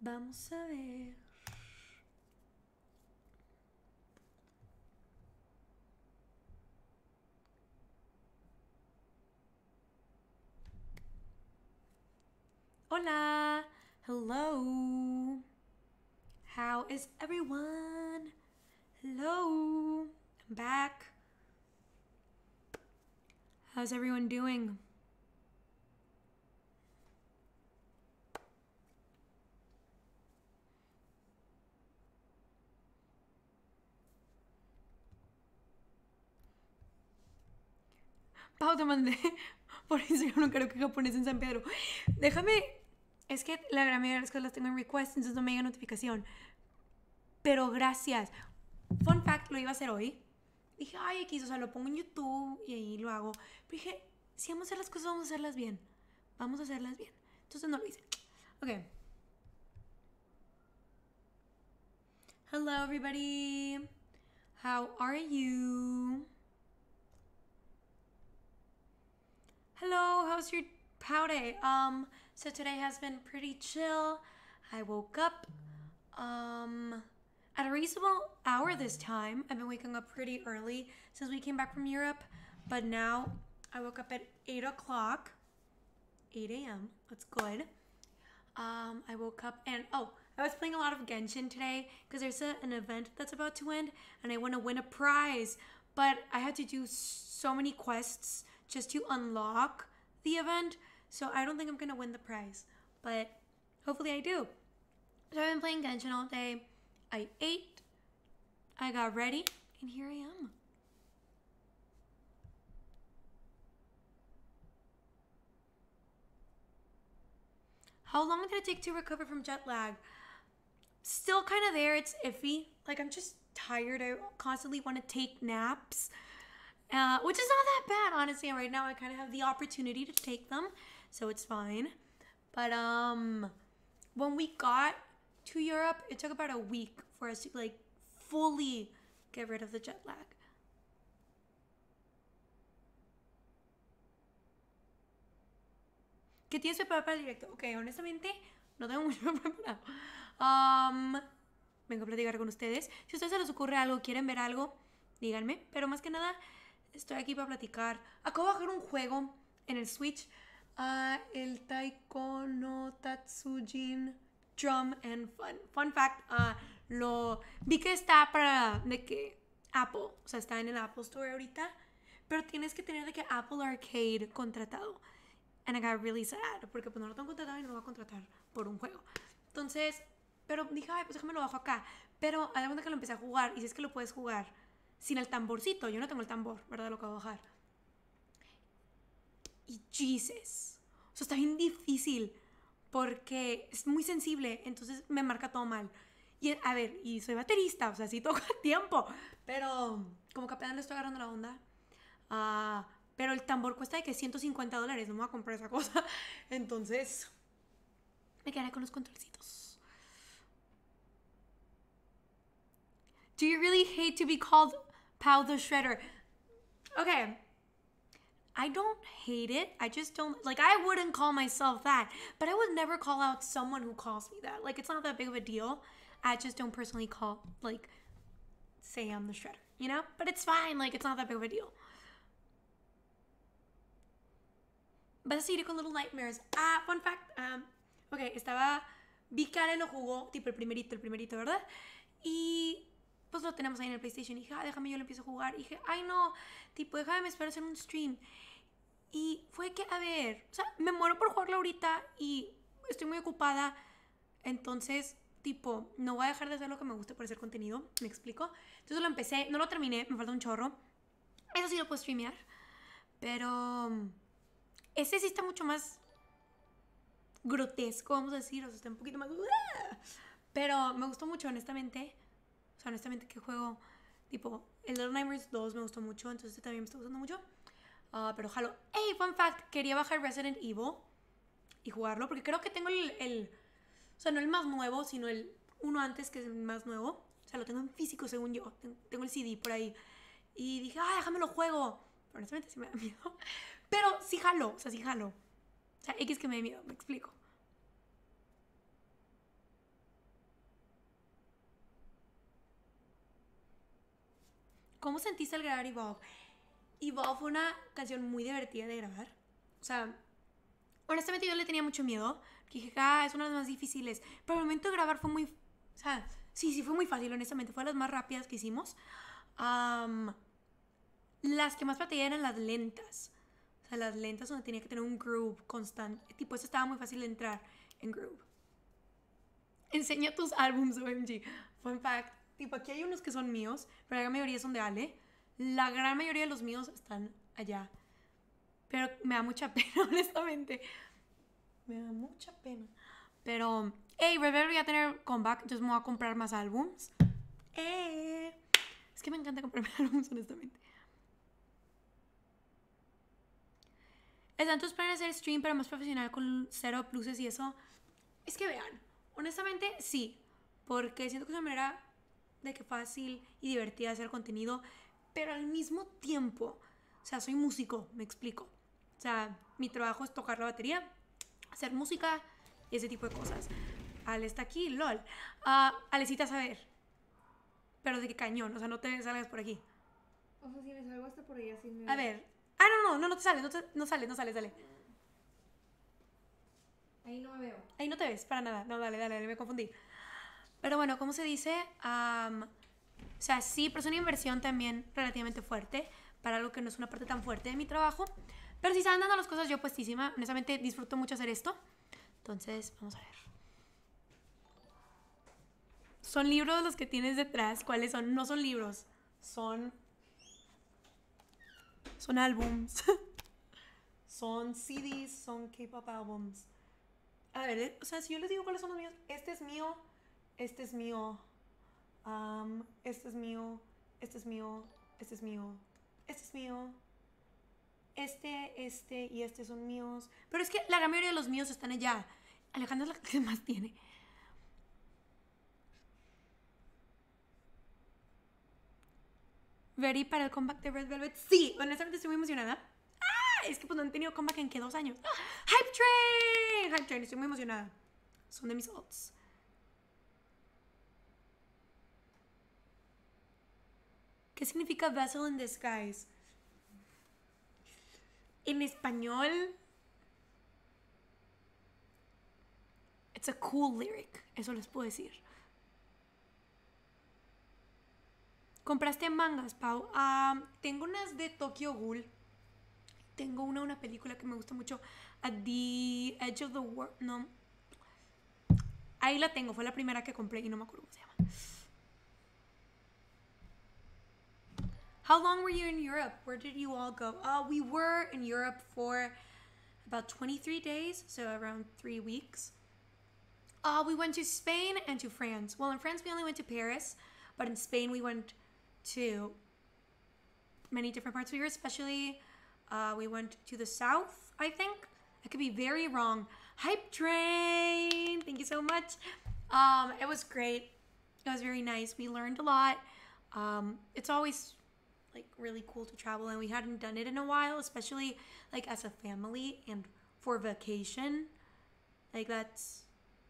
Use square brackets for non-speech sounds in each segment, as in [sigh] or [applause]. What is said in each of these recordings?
Vamos a ver. Hola! Hello! How is everyone? Hello! I'm back. How's everyone doing? Pau, te mandé [laughs] por Instagram un que japonés en San Pedro. Déjame. Es que la gran mayoría de las cosas las tengo en request, entonces no me llega notificación. Pero gracias. Fun fact, lo iba a hacer hoy. Dije, ay, X, o sea, lo pongo en YouTube y ahí lo hago. Pero dije, si vamos a hacer las cosas, vamos a hacerlas bien. Vamos a hacerlas bien. Entonces no lo hice. Ok. Hello, everybody. How are you? Hello, how's your pow day? Um, so today has been pretty chill. I woke up um at a reasonable hour this time. I've been waking up pretty early since we came back from Europe, but now I woke up at eight o'clock. 8 a.m. That's good. Um, I woke up and oh, I was playing a lot of Genshin today because there's a, an event that's about to end and I want to win a prize, but I had to do so many quests just to unlock the event. So I don't think I'm gonna win the prize, but hopefully I do. So I've been playing Genshin all day. I ate, I got ready, and here I am. How long did it take to recover from jet lag? Still kind of there, it's iffy. Like I'm just tired. I constantly want to take naps uh, which is not that bad, honestly. right now, I kind of have the opportunity to take them, so it's fine. But um, when we got to Europe, it took about a week for us to like fully get rid of the jet lag. ¿Qué tienes preparado para el directo? Ok, honestamente, no tengo [laughs] mucho preparado. Um, vengo a platicar con ustedes. Si a ustedes se les ocurre algo, quieren ver algo, díganme. Pero más que nada, Estoy aquí para platicar. Acabo de bajar un juego en el Switch. Ah, el Taiko no Tatsujin Drum and Fun. Fun fact, ah, lo vi que está para de que Apple, o sea, está en el Apple Store ahorita, pero tienes que tener de que Apple Arcade contratado. And I got really sad porque pues no lo tengo contratado y no lo voy a contratar por un juego. Entonces, pero dije, ay, pues déjame lo bajo acá. Pero a la que lo empecé a jugar y si es que lo puedes jugar sin el tamborcito, yo no tengo el tambor, ¿verdad? Lo que voy a bajar. Y Jesus, o sea, está bien difícil porque es muy sensible, entonces me marca todo mal. Y a ver, y soy baterista, o sea, sí toca tiempo, pero como que apenas le estoy agarrando la onda. Uh, pero el tambor cuesta de que 150 dólares, no me voy a comprar esa cosa. [laughs] Entonces, me quedaré con los controlcitos. Do you really hate to be called Pow the Shredder. Okay. I don't hate it. I just don't like I wouldn't call myself that, but I would never call out someone who calls me that. Like it's not that big of a deal. I just don't personally call like say I'm the shredder, you know? But it's fine, like it's not that big of a deal. But Vasito con Little Nightmares. Ah, fun fact. Um, ok, estaba. Big Karen no jugó, tipo el primerito, el primerito, ¿verdad? Y pues lo tenemos ahí en el PlayStation. Y dije, ah, déjame, yo lo empiezo a jugar. Y dije, ay, no, tipo, déjame, me espero hacer un stream. Y fue que, a ver, o sea, me muero por jugarlo ahorita y estoy muy ocupada. Entonces, tipo, no voy a dejar de hacer lo que me guste por hacer contenido, ¿me explico? Entonces lo empecé, no lo terminé, me falta un chorro. Eso sí lo puedo streamear, pero mm, ese sí está mucho más grotesco, vamos a decir, o sea, está un poquito más... ¡ah! Pero me gustó mucho, honestamente. O sea, honestamente, qué juego. Tipo, el Little Nightmares 2 me gustó mucho, entonces este también me está gustando mucho. Ah, pero jalo. ¡Ey! Fun fact: quería bajar Resident Evil y jugarlo, porque creo que tengo el, el. O sea, no el más nuevo, sino el uno antes que es el más nuevo. O sea, lo tengo en físico, según yo. Tengo el CD por ahí. Y dije, ah, déjame lo juego. Pero honestamente sí me da [laughs] miedo. Pero sí jalo, o sea, sí jalo. O sea, X que me da miedo, me explico. ¿Cómo sentiste al grabar Evolve? Evolve fue una canción muy divertida de grabar. O sea, honestamente yo le tenía mucho miedo. dije, ah, es una de las más difíciles. Pero el momento de grabar fue muy... O sea, sí, sí, fue muy fácil, honestamente. Fue de las más rápidas que hicimos. las que más batallé eran las lentas. O sea, las lentas donde tenía que tener un groove constante. Tipo, eso estaba muy fácil de entrar en groove. Enseña tus álbums, OMG. Fun fact, tipo, aquí hay unos que son míos, pero la gran mayoría son de Ale. La gran mayoría de los míos están allá. Pero me da mucha [laughs] pena, honestamente. Me da mucha pena. Pero, hey, River voy a tener comeback, entonces me voy a comprar más álbums. Eh. Es que me encanta comprarme [laughs] álbums, honestamente. Están tus planes hacer stream, pero más profesional con cero pluses y eso. Es que vean, honestamente sí, porque siento que es una manera de que fácil y divertida hacer contenido, pero al mismo tiempo, o sea, soy músico, me explico. O sea, mi trabajo es tocar la batería, hacer música y ese tipo de cosas. Ale está aquí, lol. Ah, Alecita, Alecita saber. Pero de qué cañón, o sea, no te salgas por aquí. O sea, si me salgo hasta por ahí así me... A ver. Ah, no, no, no, no te sales, no, te, no sales, no sales, dale. Ahí no me veo. Ahí no te ves, para nada. No, dale, dale, me confundí. Pero bueno, ¿cómo se dice? o sea, sí, pero es una inversión también relativamente fuerte para algo que no es una parte tan fuerte de mi trabajo. Pero si están dando las cosas, yo puestísima. Honestamente, disfruto mucho hacer esto. Entonces, vamos a ver. Son libros los que tienes detrás. ¿Cuáles son? No son libros. Son... Son álbums. [laughs] son CDs, son K-pop álbums. A ver, eh, o sea, si yo les digo cuáles son los míos, este es mío, este es mío, este es mío, este es mío, este es mío, este es mío, este, este y este son míos. Pero es que la gran mayoría de los míos están allá. Alejandra es la que [laughs] más tiene. Ready para el comeback de Red Velvet. Sí, honestamente estoy muy emocionada. Ah, es que pues no han tenido comeback en que dos años. [gasps] ¡Hype Train! ¡Hype Train! Estoy muy emocionada. Son de mis alts. ¿Qué significa vessel in disguise? En español. It's a cool lyric, eso les puedo decir. ¿Compraste mangas, Pau? Ah, tengo unas de Tokyo Ghoul. Tengo una, una película que me gusta mucho. At the Edge of the World. No. Ahí la tengo, fue la primera que compré y no me acuerdo cómo se llama. How long were you in Europe? Where did you all go? Uh, we were in Europe for about 23 days, so around three weeks. Uh, we went to Spain and to France. Well, in France, we only went to Paris, but in Spain, we went to many different parts of Europe, especially uh, we went to the south, I think. I could be very wrong. Hype train! Thank you so much. Um, it was great. It was very nice. We learned a lot. Um, it's always like really cool to travel and we hadn't done it in a while, especially like as a family and for vacation. Like that's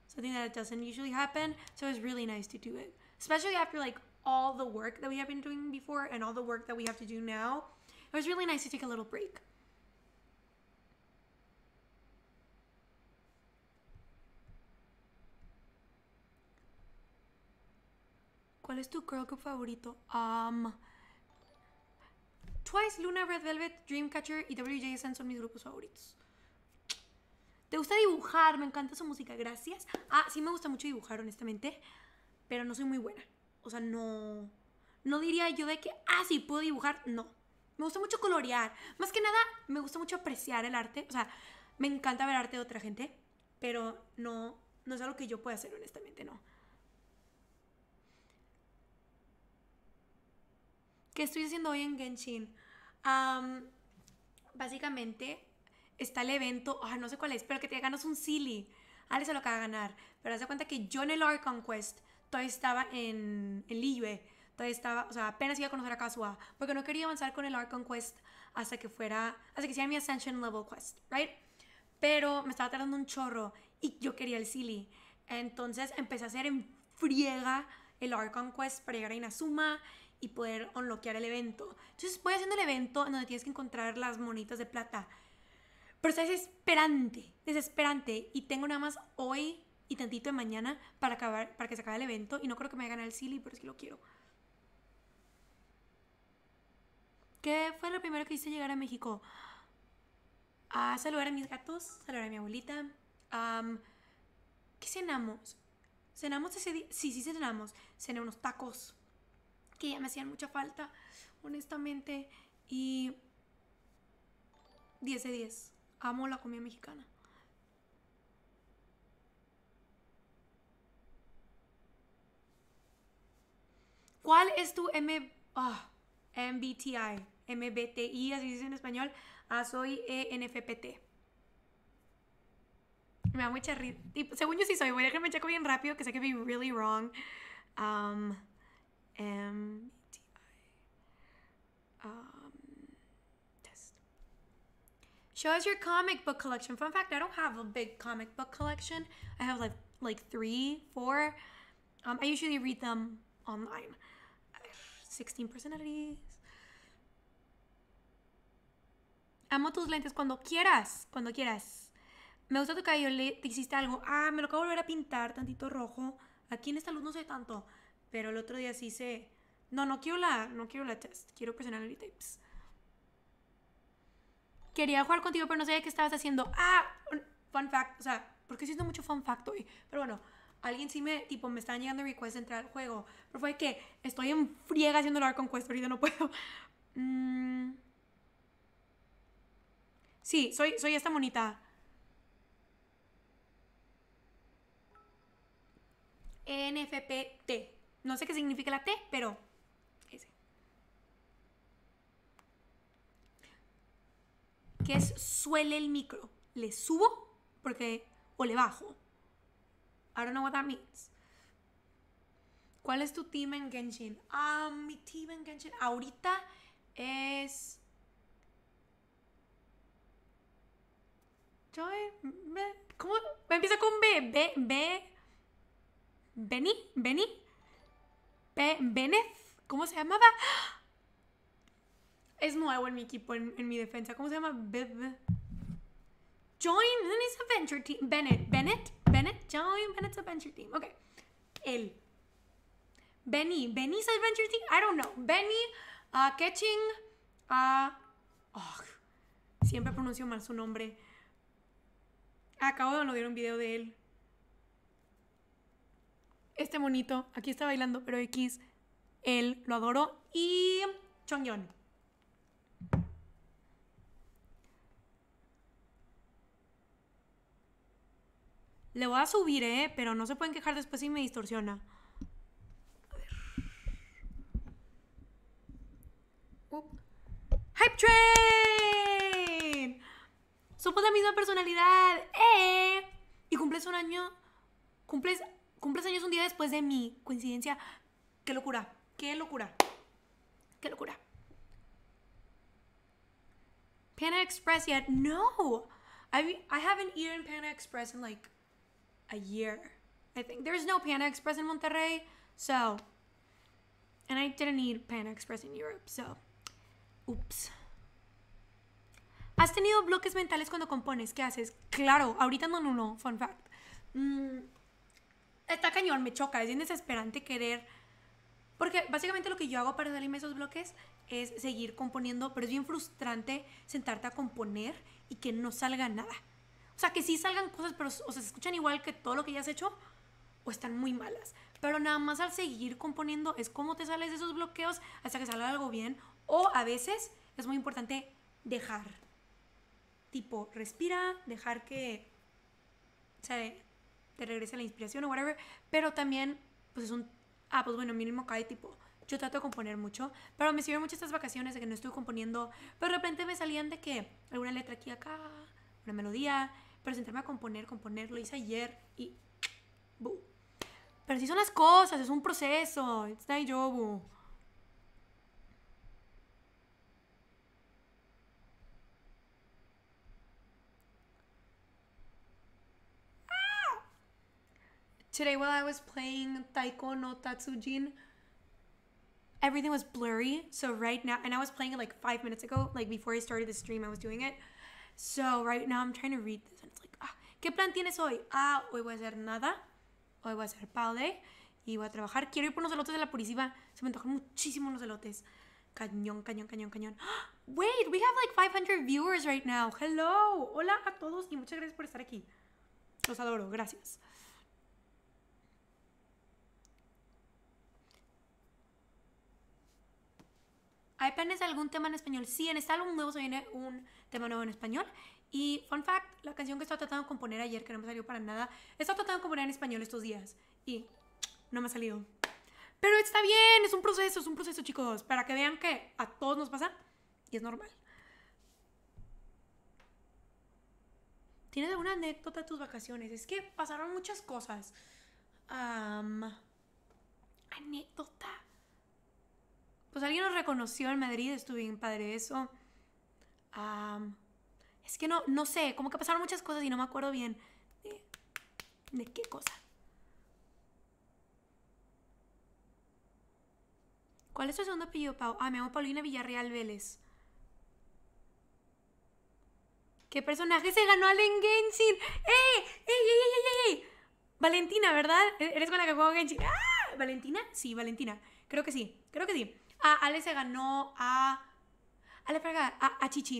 something that doesn't usually happen. So it was really nice to do it. Especially after like all the work that we have been doing before and all the work that we have to do now. It was really nice to take a little break. ¿Cuál es tu girl group favorito? Um, Twice, Luna, Red Velvet, Dreamcatcher y WJSN son mis grupos favoritos. ¿Te gusta dibujar? Me encanta su música, gracias. Ah, sí me gusta mucho dibujar, honestamente, pero no soy muy buena. O sea, no... No diría yo de que, ah, sí, puedo dibujar. No. Me gusta mucho colorear. Más que nada, me gusta mucho apreciar el arte. O sea, me encanta ver arte de otra gente, pero no, no es algo que yo pueda hacer, honestamente, no. ¿Qué estoy haciendo hoy en Genshin? básicamente está el evento, oh, no sé cuál es, pero que te ganas un silly. Ale se lo acaba de ganar. Pero haz de cuenta que yo en el Art Conquest todavía estaba en, el Liyue. Todavía estaba, o sea, apenas iba a conocer a Kazuha. Porque no quería avanzar con el Art Conquest hasta que fuera, hasta que sea mi Ascension Level Quest, ¿right? Pero me estaba tardando un chorro y yo quería el silly. Entonces empecé a hacer en friega el Art Conquest para llegar a Inazuma y poder onloquear el evento. Entonces voy haciendo el evento donde tienes que encontrar las monitas de plata. Pero está desesperante, desesperante. Y tengo nada más hoy y tantito de mañana para, acabar, para que se acabe el evento. Y no creo que me vaya a el Silly, pero es que lo quiero. ¿Qué fue lo primero que hice llegar a México? A saludar a mis gatos, saludar a mi abuelita. ¿Qué cenamos? ¿Cenamos ese día? Sí, sí cenamos. Cené unos tacos que ya me hacían mucha falta, honestamente. Y 10 de 10. Amo la comida mexicana. ¿Cuál es tu M ah, MBTI? MBTI, así dice en español. Ah, soy ENFPT. Me da mucha risa. Según yo sí soy. Voy a dejarme checo bien rápido, que sé que be really wrong. Um, M em, e T I um, test. Show us your comic book collection. Fun fact: I don't have a big comic book collection. I have like like three, four. Um, I usually read them online. 16 personalities. Amo tus lentes cuando quieras, cuando quieras. Me gusta tu cabello, te hiciste algo. Ah, me lo acabo de volver a pintar, tantito rojo. Aquí en esta luz no sé tanto. Pero el otro día sí se... No, no quiero la, no quiero la test, quiero personality tapes. Quería jugar contigo, pero no sabía qué estabas haciendo. Ah, fun fact, o sea, porque siento mucho fun fact hoy. Pero bueno, alguien sí me, tipo, me están llegando requests de entrar al juego. Pero fue que estoy en friega haciendo la Conquest, ahorita no puedo. [laughs] Mm. Sí, soy, soy esta monita. NFPT. No sé qué significa la T, pero ¿Qué es suele el micro? ¿Le subo? Porque, o le bajo. I don't know what that means. ¿Cuál es tu team en Genshin? Ah, mi team en Genshin ahorita es... ¿Joy? Eh, ¿cómo? empieza con B, B, B, Benny, Benny. Bennett, ¿cómo se llamaba? [gasps] Es nuevo en mi equipo, en, mi defensa. ¿Cómo se llama? Beb. Join Bennett's Adventure Team. Bennett, Bennett, Bennett, join Bennett's Adventure Team. Ok. Él. Benny, Benny's Adventure Team. I don't know. Benny, uh, Catching, uh, siempre pronuncio mal su nombre. Acabo de no ver un video de él este monito, aquí está bailando, pero X, él lo adoro. Y Chongyeon. Le voy a subir, ¿eh? Pero no se pueden quejar después si me distorsiona. A ¡Hype Train! Somos la misma personalidad, ¡eh! Y cumples un año. Cumples Cumples años un día después de mi Coincidencia. Qué locura. Qué locura. Qué locura. Panda Express yet? No. I I haven't eaten Panda Express in like a year. I think there's no Panda Express in Monterrey, so and I didn't eat Panda Express in Europe, so oops. ¿Has tenido bloques mentales cuando compones? ¿Qué haces? Claro, ahorita no, no, no. Fun fact. Mm, está cañón, me choca, es bien desesperante querer. Porque básicamente lo que yo hago para salirme esos bloques es seguir componiendo, pero es bien frustrante sentarte a componer y que no salga nada. O sea, que sí salgan cosas, pero o se escuchan igual que todo lo que ya has hecho o están muy malas. Pero nada más al seguir componiendo es como te sales de esos bloqueos hasta que salga algo bien. O a veces es muy importante dejar. Tipo, respira, dejar que... O te regresa la inspiración o whatever, pero también, pues es un, ah, pues bueno, mínimo cae tipo, yo trato de componer mucho, pero me sirven mucho estas vacaciones de que no estuve componiendo, pero de repente me salían de que alguna letra aquí acá, una melodía, pero a componer, componer, lo hice ayer y... bu Pero así son las cosas, es un proceso, it's not job. Today, while I was playing Taiko no Tatsujin, everything was blurry. So right now, and I was playing it like five minutes ago, like before I started the stream, I was doing it. So right now, I'm trying to read this, and it's like, ah, ¿qué plan tienes hoy? Ah, hoy voy a hacer nada. Hoy voy a hacer pale, y voy a trabajar. Quiero ir por los elotes de la Purísima. Se me antojan muchísimo los elotes. Cañón, cañón, cañón, cañón. [gasps] Wait, we have like 500 viewers right now. Hello. Hola a todos y muchas gracias por estar aquí. Los adoro. Gracias. ¿Hay planes de algún tema en español? Sí, en este álbum nuevo se viene un tema nuevo en español. Y, fun fact, la canción que estaba tratando de componer ayer, que no me salió para nada, estaba tratando de componer en español estos días. Y no me ha salido. Pero está bien, es un proceso, es un proceso, chicos. Para que vean que a todos nos pasa y es normal. ¿Tienes alguna anécdota de tus vacaciones? Es que pasaron muchas cosas. anécdota. Pues, alguien nos reconoció en Madrid, estuve bien padre eso. es que no, no sé, como que pasaron muchas cosas y no me acuerdo bien de, qué cosa. ¿Cuál es tu segundo apellido, Pau? Ah, me llamo Paulina Villarreal Vélez. ¿Qué personaje se ganó al Genshin? ¡Eh! ¡Ey! ¡Ey, ey, ey, ey! Valentina, ¿verdad? E-, ¿Eres con la que juego Genshin? ¡Ah! ¿Valentina? Sí, Valentina. Creo que sí, creo que sí. Ah, Ale se ganó a. Ale Fraga, a, a Chichi.